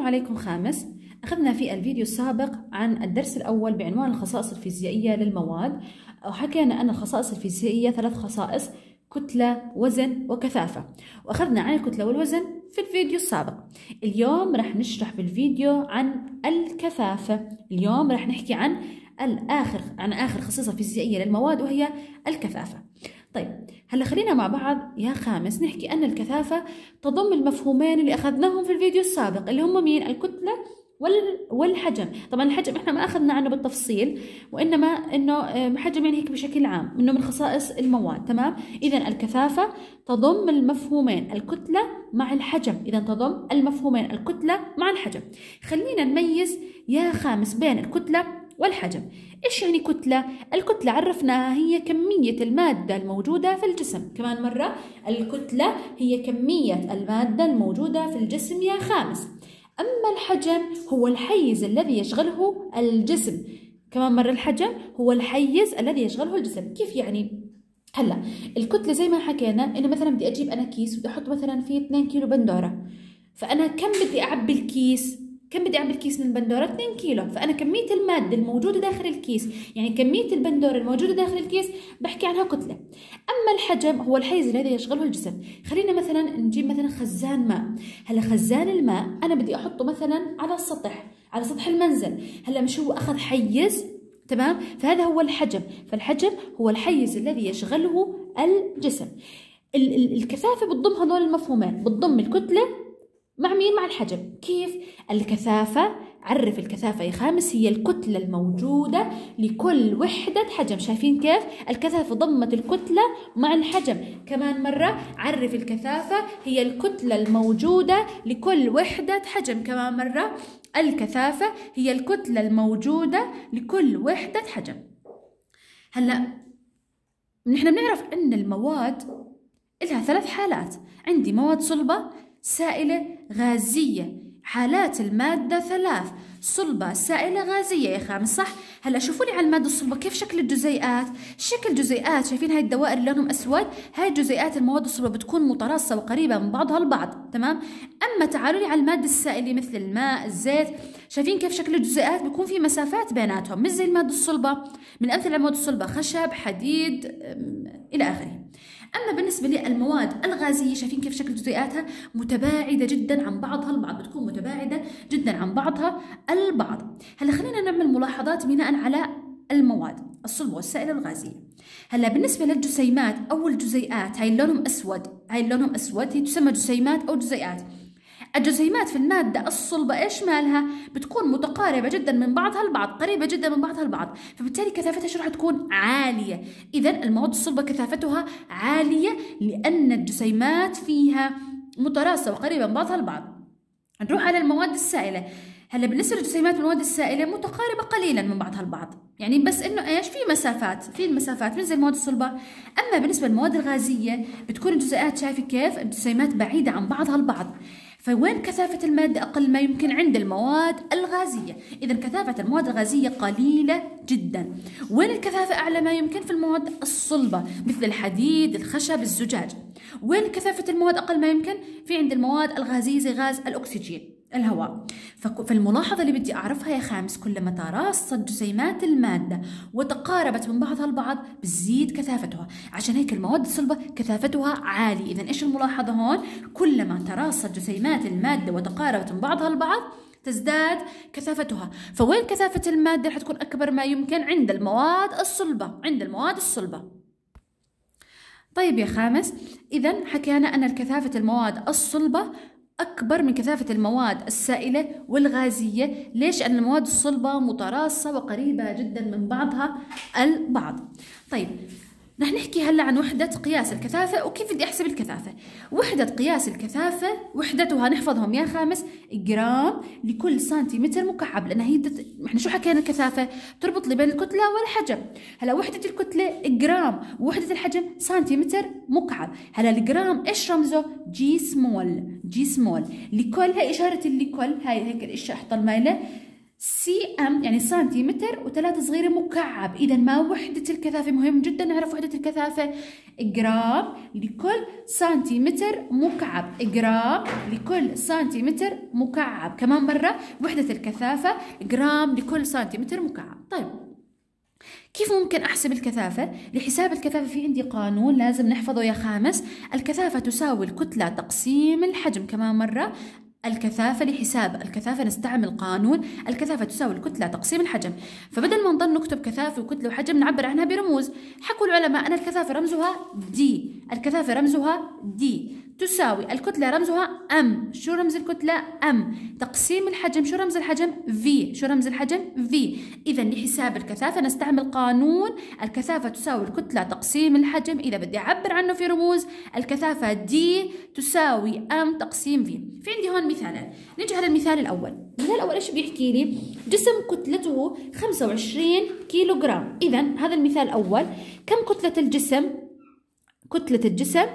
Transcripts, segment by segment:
السلام عليكم خامس أخذنا في الفيديو السابق عن الدرس الأول بعنوان الخصائص الفيزيائية للمواد وحكينا أن الخصائص الفيزيائية ثلاث خصائص كتلة وزن وكثافة وأخذنا عن الكتلة والوزن في الفيديو السابق اليوم رح نشرح بالفيديو عن الكثافة اليوم رح نحكي عن الآخر عن آخر خصيصة فيزيائية للمواد وهي الكثافة طيب هلا خلينا مع بعض يا خامس نحكي أن الكثافة تضم المفهومين اللي أخذناهم في الفيديو السابق اللي هم مين الكتلة والحجم طبعا الحجم احنا ما اخذنا عنه بالتفصيل وانما انه حجم يعني هيك بشكل عام انه من خصائص المواد تمام اذا الكثافه تضم المفهومين الكتله مع الحجم اذا تضم المفهومين الكتله مع الحجم خلينا نميز يا خامس بين الكتله والحجم إيش يعني كتلة؟ الكتلة عرفناها هي كمية المادة الموجودة في الجسم كمان مرة الكتلة هي كمية المادة الموجودة في الجسم يا خامس أما الحجم هو الحيز الذي يشغله الجسم كمان مرة الحجم هو الحيز الذي يشغله الجسم كيف يعني؟ هلا الكتله زي ما حكينا انه مثلا بدي اجيب انا كيس بدي احط مثلا فيه 2 كيلو بندوره فانا كم بدي اعبي الكيس كم بدي اعمل كيس من بندوره 2 كيلو فانا كميه الماده الموجوده داخل الكيس يعني كميه البندوره الموجوده داخل الكيس بحكي عنها كتله اما الحجم هو الحيز الذي يشغله الجسم خلينا مثلا نجيب مثلا خزان ماء هلا خزان الماء انا بدي احطه مثلا على السطح على سطح المنزل هلا مش هو اخذ حيز تمام فهذا هو الحجم فالحجم هو الحيز الذي يشغله الجسم الكثافه بتضم هذول المفهومين بتضم الكتله مع مين مع الحجم كيف الكثافة عرف الكثافة يا خامس هي الكتلة الموجودة لكل وحدة حجم شايفين كيف الكثافة ضمت الكتلة مع الحجم كمان مرة عرف الكثافة هي الكتلة الموجودة لكل وحدة حجم كمان مرة الكثافة هي الكتلة الموجودة لكل وحدة حجم هلأ نحن بنعرف أن المواد لها ثلاث حالات عندي مواد صلبة سائلة غازية حالات المادة ثلاث صلبة سائلة غازية يا خامس صح؟ هلا شوفوا لي على المادة الصلبة كيف شكل الجزيئات شكل جزيئات شايفين هاي الدوائر اللي لونهم أسود هاي جزيئات المواد الصلبة بتكون متراصة وقريبة من بعضها البعض تمام أما تعالوا لي على المادة السائلة مثل الماء الزيت شايفين كيف شكل الجزيئات بيكون في مسافات بيناتهم مش زي المادة الصلبة من أمثلة المواد الصلبة خشب حديد إلى آخره اما بالنسبه للمواد الغازيه شايفين كيف شكل جزيئاتها متباعده جدا عن بعضها البعض بتكون متباعده جدا عن بعضها البعض هلا خلينا نعمل ملاحظات بناء على المواد الصلبة والسائلة الغازية هلا بالنسبة للجسيمات أو الجزيئات هاي لونهم أسود هاي لونهم أسود هي تسمى جسيمات أو جزيئات الجسيمات في المادة الصلبة إيش مالها؟ بتكون متقاربة جدا من بعضها البعض قريبة جدا من بعضها البعض فبالتالي كثافتها شو راح تكون عالية إذا المواد الصلبة كثافتها عالية لأن الجسيمات فيها متراصة وقريبة من بعضها البعض نروح على المواد السائلة هلا بالنسبة للجسيمات المواد السائلة متقاربة قليلا من بعضها البعض يعني بس انه ايش في مسافات في المسافات من زي المواد الصلبة اما بالنسبة للمواد الغازية بتكون الجزيئات شايفة كيف الجسيمات بعيدة عن بعضها البعض فوين كثافة المادة أقل ما يمكن عند المواد الغازية إذا كثافة المواد الغازية قليلة جدا وين الكثافة أعلى ما يمكن في المواد الصلبة مثل الحديد الخشب الزجاج وين كثافة المواد أقل ما يمكن في عند المواد الغازية زي غاز الأكسجين الهواء فالملاحظة اللي بدي أعرفها يا خامس كلما تراصت جسيمات المادة وتقاربت من بعضها البعض بتزيد كثافتها عشان هيك المواد الصلبة كثافتها عالية إذا إيش الملاحظة هون كلما تراصت جسيمات المادة وتقاربت من بعضها البعض تزداد كثافتها فوين كثافة المادة رح تكون أكبر ما يمكن عند المواد الصلبة عند المواد الصلبة طيب يا خامس إذا حكينا أن كثافة المواد الصلبة أكبر من كثافة المواد السائلة والغازية ليش؟ أن المواد الصلبة متراصة وقريبة جدا من بعضها البعض طيب رح نحكي هلا عن وحدة قياس الكثافة وكيف بدي أحسب الكثافة وحدة قياس الكثافة وحدتها نحفظهم يا خامس جرام لكل سنتيمتر مكعب لأن هي دت... إحنا شو حكينا الكثافة تربط لي بين الكتلة والحجم هلا وحدة الكتلة جرام ووحدة الحجم سنتيمتر مكعب هلا الجرام إيش رمزه جي سمول جي سمول لكل هاي إشارة الليكل هاي هيك الإشارة أحط المايلة سي ام يعني سنتيمتر وثلاثة صغيرة مكعب إذا ما وحدة الكثافة مهم جدا نعرف وحدة الكثافة جرام لكل سنتيمتر مكعب جرام لكل سنتيمتر مكعب كمان مرة وحدة الكثافة جرام لكل سنتيمتر مكعب طيب كيف ممكن أحسب الكثافة؟ لحساب الكثافة في عندي قانون لازم نحفظه يا خامس الكثافة تساوي الكتلة تقسيم الحجم كمان مرة الكثافة لحساب الكثافة نستعمل قانون الكثافة تساوي الكتلة تقسيم الحجم فبدل ما نضل نكتب كثافة وكتلة وحجم نعبر عنها برموز حكوا العلماء أن الكثافة رمزها دي الكثافة رمزها دي تساوي الكتلة رمزها أم شو رمز الكتلة أم تقسيم الحجم شو رمز الحجم في شو رمز الحجم في إذا لحساب الكثافة نستعمل قانون الكثافة تساوي الكتلة تقسيم الحجم إذا بدي أعبر عنه في رموز الكثافة دي تساوي أم تقسيم في في عندي هون مثالين نجي على المثال الأول المثال الأول إيش بيحكي لي جسم كتلته 25 كيلو جرام إذا هذا المثال الأول كم كتلة الجسم كتلة الجسم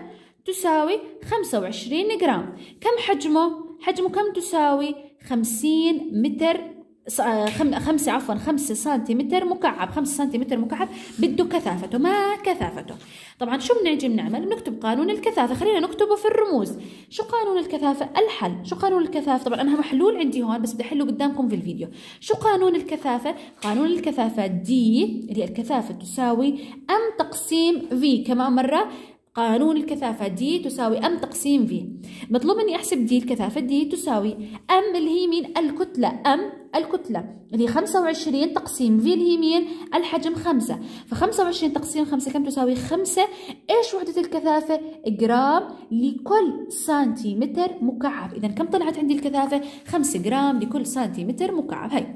تساوي 25 جرام كم حجمه؟ حجمه كم تساوي 50 متر آه، خمسة عفوا خمسة سنتيمتر مكعب خمسة سنتيمتر مكعب بده كثافته ما كثافته طبعا شو بنجي بنعمل بنكتب قانون الكثافة خلينا نكتبه في الرموز شو قانون الكثافة الحل شو قانون الكثافة طبعا أنا محلول عندي هون بس بدي أحله قدامكم في الفيديو شو قانون الكثافة قانون الكثافة دي اللي هي الكثافة تساوي أم تقسيم في كمان مرة قانون الكثافة دي تساوي أم تقسيم في مطلوب مني أحسب دي الكثافة دي تساوي أم اللي هي مين الكتلة أم الكتلة اللي هي 25 تقسيم في اللي هي مين الحجم 5 ف 25 تقسيم 5 كم تساوي 5 إيش وحدة الكثافة جرام لكل سنتيمتر مكعب إذا كم طلعت عندي الكثافة 5 جرام لكل سنتيمتر مكعب هاي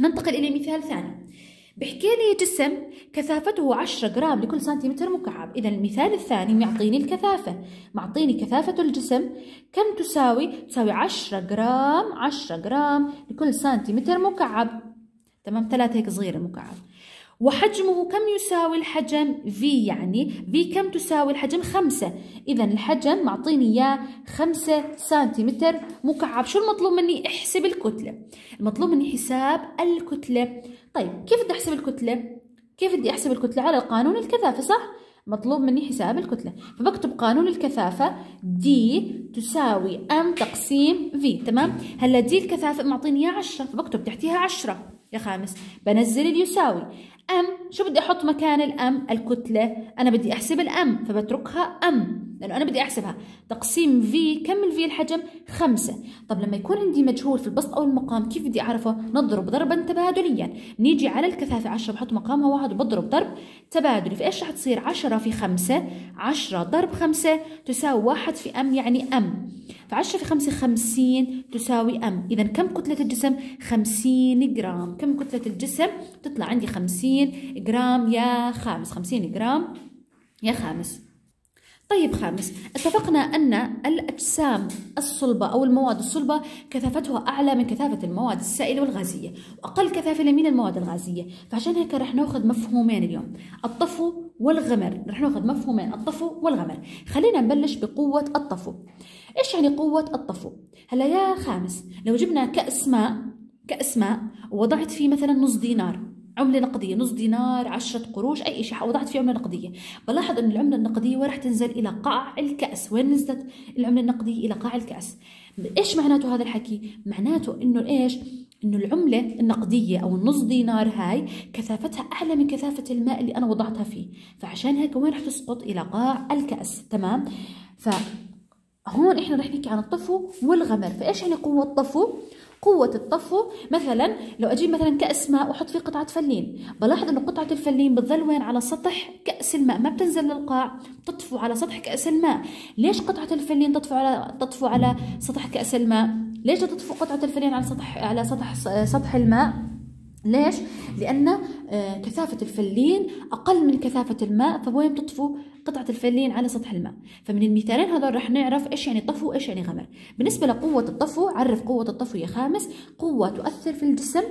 ننتقل إلى مثال ثاني بحكي لي جسم كثافته 10 جرام لكل سنتيمتر مكعب إذا المثال الثاني معطيني الكثافة معطيني كثافة الجسم كم تساوي تساوي 10 جرام 10 جرام لكل سنتيمتر مكعب تمام ثلاثة هيك صغيرة مكعب وحجمه كم يساوي الحجم V يعني V كم تساوي الحجم خمسة إذا الحجم معطيني إياه خمسة سنتيمتر مكعب شو المطلوب مني أحسب الكتلة المطلوب مني حساب الكتلة طيب كيف بدي أحسب الكتلة كيف بدي أحسب الكتلة على القانون الكثافة صح مطلوب مني حساب الكتلة فبكتب قانون الكثافة D تساوي M تقسيم V تمام هلا D الكثافة معطيني إياها 10 فبكتب تحتيها 10 يا خامس بنزل اليساوي أم شو بدي أحط مكان الأم الكتلة أنا بدي أحسب الأم فبتركها أم لانه انا بدي احسبها تقسيم في كم الفي الحجم خمسة طب لما يكون عندي مجهول في البسط او المقام كيف بدي اعرفه نضرب ضربا تبادليا نيجي على الكثافه 10 بحط مقامها واحد وبضرب ضرب تبادلي فايش رح تصير 10 في 5 10 ضرب 5 تساوي واحد في ام يعني ام ف10 في 5 50 تساوي ام اذا كم كتله الجسم 50 جرام كم كتله الجسم تطلع عندي 50 جرام يا خامس 50 جرام يا خامس طيب خامس اتفقنا أن الأجسام الصلبة أو المواد الصلبة كثافتها أعلى من كثافة المواد السائلة والغازية وأقل كثافة لمين المواد الغازية فعشان هيك رح ناخذ مفهومين اليوم الطفو والغمر رح ناخذ مفهومين الطفو والغمر خلينا نبلش بقوة الطفو إيش يعني قوة الطفو؟ هلا يا خامس لو جبنا كأس ماء كأس ماء ووضعت فيه مثلا نص دينار عمله نقديه نص دينار 10 قروش اي شيء وضعت فيه عمله نقديه بلاحظ ان العمله النقديه وين راح تنزل الى قاع الكاس وين نزلت العمله النقديه الى قاع الكاس ايش معناته هذا الحكي معناته انه ايش انه العمله النقديه او النص دينار هاي كثافتها اعلى من كثافه الماء اللي انا وضعتها فيه فعشان هيك وين راح تسقط الى قاع الكاس تمام ف هون احنا رح نحكي عن الطفو والغمر فايش يعني قوه الطفو قوة الطفو مثلا لو أجيب مثلا كأس ماء وأحط فيه قطعة فلين بلاحظ أنه قطعة الفلين بتظل وين على سطح كأس الماء ما بتنزل للقاع بتطفو على سطح كأس الماء ليش قطعة الفلين تطفو على تطفو على سطح كأس الماء ليش تطفو قطعة الفلين على سطح على سطح سطح الماء ليش؟ لأن آه، كثافة الفلين أقل من كثافة الماء فوين تطفو قطعة الفلين على سطح الماء فمن المثالين هذول رح نعرف إيش يعني طفو وإيش يعني غمر بالنسبة لقوة الطفو عرف قوة الطفو يا خامس قوة تؤثر في الجسم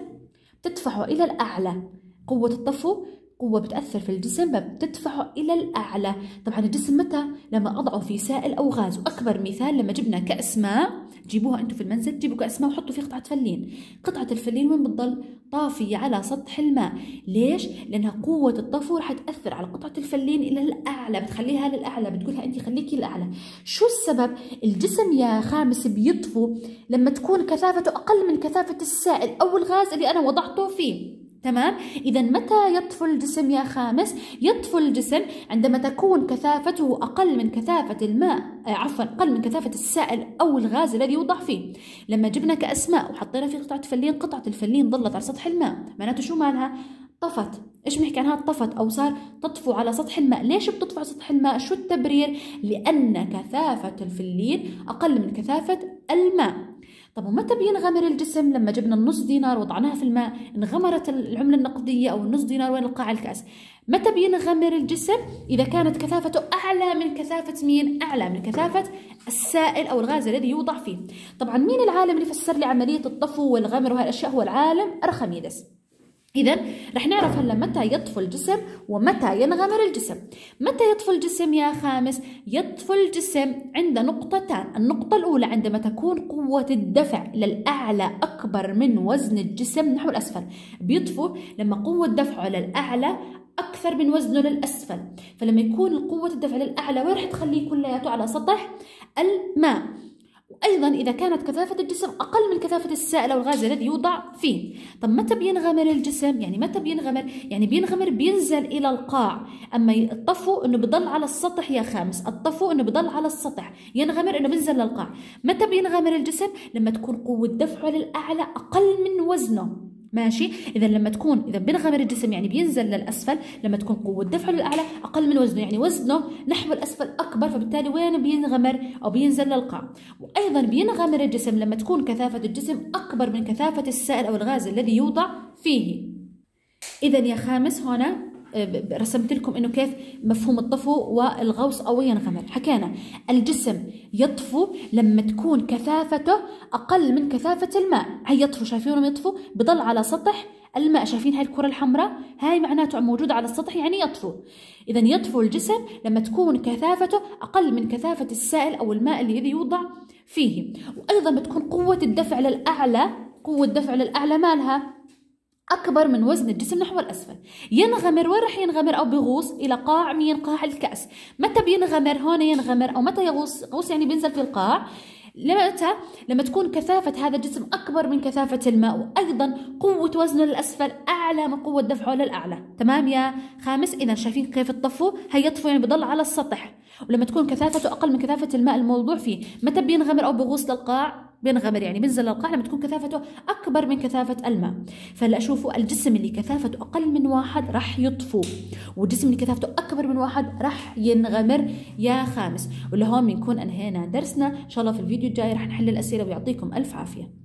تدفعه إلى الأعلى قوة الطفو قوة بتأثر في الجسم بتدفعه إلى الأعلى طبعا الجسم متى لما أضعه في سائل أو غاز وأكبر مثال لما جبنا كأس ماء جيبوها أنتم في المنزل جيبوا كأس ماء وحطوا فيه قطعة فلين قطعة الفلين وين بتضل طافية على سطح الماء ليش؟ لأنها قوة الطفو رح تأثر على قطعة الفلين إلى الأعلى بتخليها للأعلى بتقولها أنت خليكي للأعلى شو السبب؟ الجسم يا خامس بيطفو لما تكون كثافته أقل من كثافة السائل أو الغاز اللي أنا وضعته فيه تمام اذا متى يطفو الجسم يا خامس يطفو الجسم عندما تكون كثافته اقل من كثافه الماء آه، عفوا اقل من كثافه السائل او الغاز الذي يوضع فيه لما جبنا كاسماء وحطينا في قطعه فلين قطعه الفلين ظلت على سطح الماء معناته شو مالها طفت ايش بنحكي عنها طفت او صار تطفو على سطح الماء ليش بتطفو على سطح الماء شو التبرير لان كثافه الفلين اقل من كثافه الماء طب ومتى بينغمر الجسم لما جبنا النص دينار وضعناها في الماء انغمرت العملة النقدية أو النص دينار وين القاع الكأس متى بينغمر الجسم إذا كانت كثافته أعلى من كثافة مين أعلى من كثافة السائل أو الغاز الذي يوضع فيه طبعا مين العالم اللي فسر لي عملية الطفو والغمر وهالأشياء هو العالم أرخميدس إذا رح نعرف هلا متى يطفو الجسم ومتى ينغمر الجسم. متى يطفو الجسم يا خامس؟ يطفو الجسم عند نقطتان، النقطة الأولى عندما تكون قوة الدفع للأعلى أكبر من وزن الجسم نحو الأسفل، بيطفو لما قوة دفعه للأعلى أكثر من وزنه للأسفل، فلما يكون قوة الدفع للأعلى وين رح تخليه كلياته على سطح الماء، وأيضا إذا كانت كثافة الجسم أقل من كثافة السائل أو الغاز الذي يوضع فيه طب متى بينغمر الجسم؟ يعني متى بينغمر؟ يعني بينغمر بينزل إلى القاع أما الطفو أنه بضل على السطح يا خامس الطفو أنه بضل على السطح ينغمر أنه بينزل للقاع متى بينغمر الجسم؟ لما تكون قوة دفعه للأعلى أقل من وزنه ماشي اذا لما تكون اذا بينغمر الجسم يعني بينزل للاسفل لما تكون قوه دفعه للاعلى اقل من وزنه يعني وزنه نحو الاسفل اكبر فبالتالي وين بينغمر او بينزل للقاع وايضا بينغمر الجسم لما تكون كثافه الجسم اكبر من كثافه السائل او الغاز الذي يوضع فيه اذا يا خامس هنا آه، رسمت لكم انه كيف مفهوم الطفو والغوص او ينغمر حكينا الجسم يطفو لما تكون كثافته اقل من كثافه الماء هي يطفو شايفينه يطفو بضل على سطح الماء شايفين هاي الكره الحمراء هاي معناته موجوده على السطح يعني يطفو اذا يطفو الجسم لما تكون كثافته اقل من كثافه السائل او الماء الذي يوضع فيه وايضا بتكون قوه الدفع للاعلى قوه الدفع للاعلى مالها أكبر من وزن الجسم نحو الأسفل ينغمر وين راح ينغمر أو بغوص إلى قاع من قاع الكأس متى بينغمر هون ينغمر أو متى يغوص غوص يعني بينزل في القاع متى لما تكون كثافة هذا الجسم أكبر من كثافة الماء وأيضا قوة وزنه للأسفل أعلى من قوة دفعه للأعلى تمام يا خامس إذا شايفين كيف الطفو هيطفو يعني بضل على السطح ولما تكون كثافته أقل من كثافة الماء الموضوع فيه متى بينغمر أو بغوص للقاع بينغمر يعني بنزل القاع لما تكون كثافته أكبر من كثافة الماء فهلا شوفوا الجسم اللي كثافته أقل من واحد راح يطفو والجسم اللي كثافته أكبر من واحد راح ينغمر يا خامس ولهون بنكون أنهينا درسنا إن شاء الله في الفيديو الجاي راح نحل الأسئلة ويعطيكم ألف عافية